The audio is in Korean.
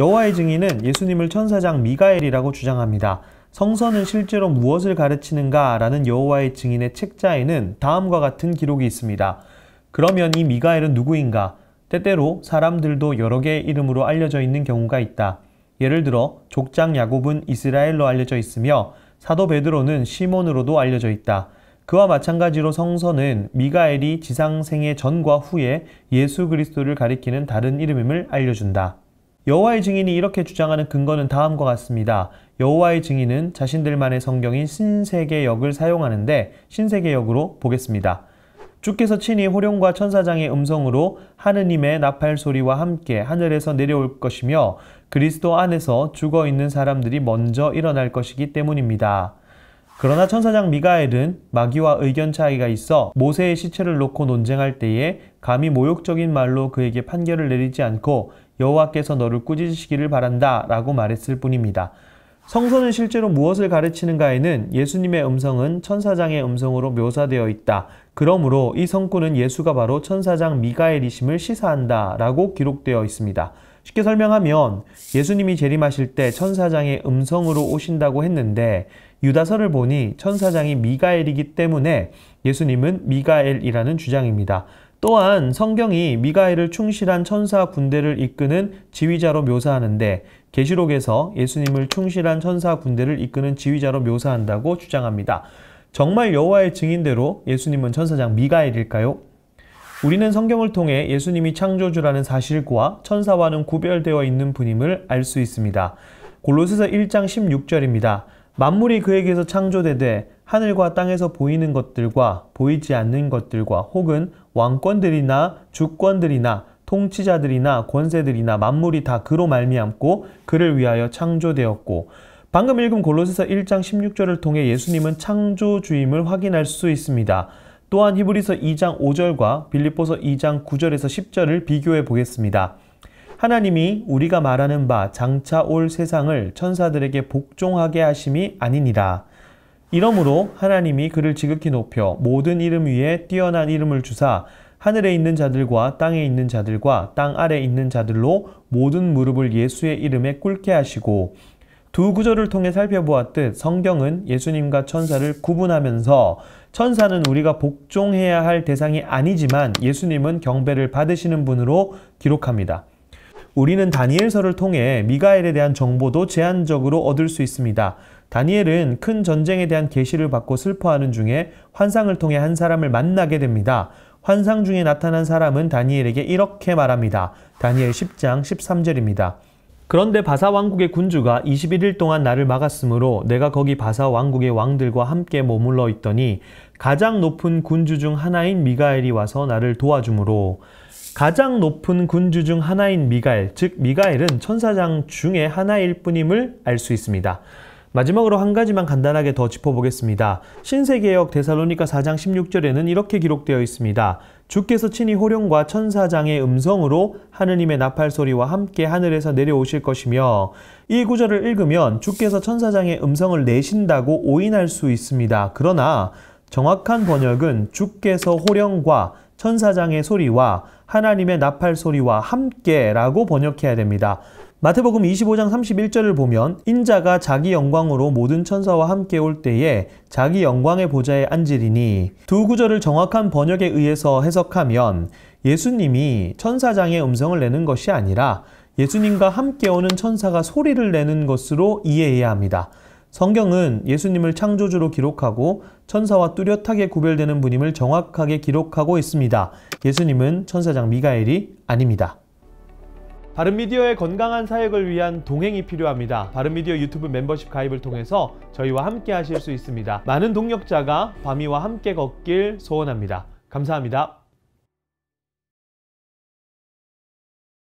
여호와의 증인은 예수님을 천사장 미가엘이라고 주장합니다. 성서는 실제로 무엇을 가르치는가라는 여호와의 증인의 책자에는 다음과 같은 기록이 있습니다. 그러면 이 미가엘은 누구인가? 때때로 사람들도 여러 개의 이름으로 알려져 있는 경우가 있다. 예를 들어 족장 야곱은 이스라엘로 알려져 있으며 사도 베드로는 시몬으로도 알려져 있다. 그와 마찬가지로 성서는 미가엘이 지상생의 전과 후에 예수 그리스도를 가리키는 다른 이름임을 알려준다. 여호와의 증인이 이렇게 주장하는 근거는 다음과 같습니다. 여호와의 증인은 자신들만의 성경인 신세계역을 사용하는데 신세계역으로 보겠습니다. 주께서 친히 호령과 천사장의 음성으로 하느님의 나팔 소리와 함께 하늘에서 내려올 것이며 그리스도 안에서 죽어 있는 사람들이 먼저 일어날 것이기 때문입니다. 그러나 천사장 미가엘은 마귀와 의견 차이가 있어 모세의 시체를 놓고 논쟁할 때에 감히 모욕적인 말로 그에게 판결을 내리지 않고 여호와께서 너를 꾸짖으시기를 바란다 라고 말했을 뿐입니다. 성서는 실제로 무엇을 가르치는가에는 예수님의 음성은 천사장의 음성으로 묘사되어 있다. 그러므로 이 성구는 예수가 바로 천사장 미가엘이심을 시사한다 라고 기록되어 있습니다. 쉽게 설명하면 예수님이 재림하실 때 천사장의 음성으로 오신다고 했는데 유다서를 보니 천사장이 미가엘이기 때문에 예수님은 미가엘이라는 주장입니다. 또한 성경이 미가엘을 충실한 천사 군대를 이끄는 지휘자로 묘사하는데 계시록에서 예수님을 충실한 천사 군대를 이끄는 지휘자로 묘사한다고 주장합니다. 정말 여호와의 증인대로 예수님은 천사장 미가엘일까요? 우리는 성경을 통해 예수님이 창조주라는 사실과 천사와는 구별되어 있는 분임을 알 수 있습니다. 골로새서 1장 16절입니다. 만물이 그에게서 창조되되 하늘과 땅에서 보이는 것들과 보이지 않는 것들과 혹은 왕권들이나 주권들이나 통치자들이나 권세들이나 만물이 다 그로 말미암고 그를 위하여 창조되었고 방금 읽은 골로새서 1장 16절을 통해 예수님은 창조주임을 확인할 수 있습니다. 또한 히브리서 2장 5절과 빌립보서 2장 9절에서 10절을 비교해 보겠습니다. 하나님이 우리가 말하는 바 장차 올 세상을 천사들에게 복종하게 하심이 아니니라. 이러므로 하나님이 그를 지극히 높여 모든 이름 위에 뛰어난 이름을 주사 하늘에 있는 자들과 땅에 있는 자들과 땅 아래 있는 자들로 모든 무릎을 예수의 이름에 꿇게 하시고 두 구절을 통해 살펴보았듯 성경은 예수님과 천사를 구분하면서 천사는 우리가 복종해야 할 대상이 아니지만 예수님은 경배를 받으시는 분으로 기록합니다. 우리는 다니엘서를 통해 미가엘에 대한 정보도 제한적으로 얻을 수 있습니다. 다니엘은 큰 전쟁에 대한 계시를 받고 슬퍼하는 중에 환상을 통해 한 사람을 만나게 됩니다. 환상 중에 나타난 사람은 다니엘에게 이렇게 말합니다. 다니엘 10장 13절입니다. 그런데 바사 왕국의 군주가 21일 동안 나를 막았으므로 내가 거기 바사 왕국의 왕들과 함께 머물러 있더니 가장 높은 군주 중 하나인 미가엘이 와서 나를 도와주므로 가장 높은 군주 중 하나인 미가엘, 즉 미가엘은 천사장 중에 하나일 뿐임을 알 수 있습니다. 마지막으로 한 가지만 간단하게 더 짚어보겠습니다. 신세계역 대살로니카 4장 16절에는 이렇게 기록되어 있습니다. 주께서 친히 호령과 천사장의 음성으로 하느님의 나팔 소리와 함께 하늘에서 내려오실 것이며 이 구절을 읽으면 주께서 천사장의 음성을 내신다고 오인할 수 있습니다. 그러나 정확한 번역은 주께서 호령과 천사장의 소리와 하나님의 나팔 소리와 함께라고 번역해야 됩니다. 마태복음 25장 31절을 보면 인자가 자기 영광으로 모든 천사와 함께 올 때에 자기 영광의 보좌에 앉으리니 두 구절을 정확한 번역에 의해서 해석하면 예수님이 천사장의 음성을 내는 것이 아니라 예수님과 함께 오는 천사가 소리를 내는 것으로 이해해야 합니다. 성경은 예수님을 창조주로 기록하고 천사와 뚜렷하게 구별되는 분임을 정확하게 기록하고 있습니다. 예수님은 천사장 미가엘이 아닙니다. 바른미디어의 건강한 사역을 위한 동행이 필요합니다. 바른미디어 유튜브 멤버십 가입을 통해서 저희와 함께 하실 수 있습니다. 많은 동력자가 바미와 함께 걷길 소원합니다. 감사합니다.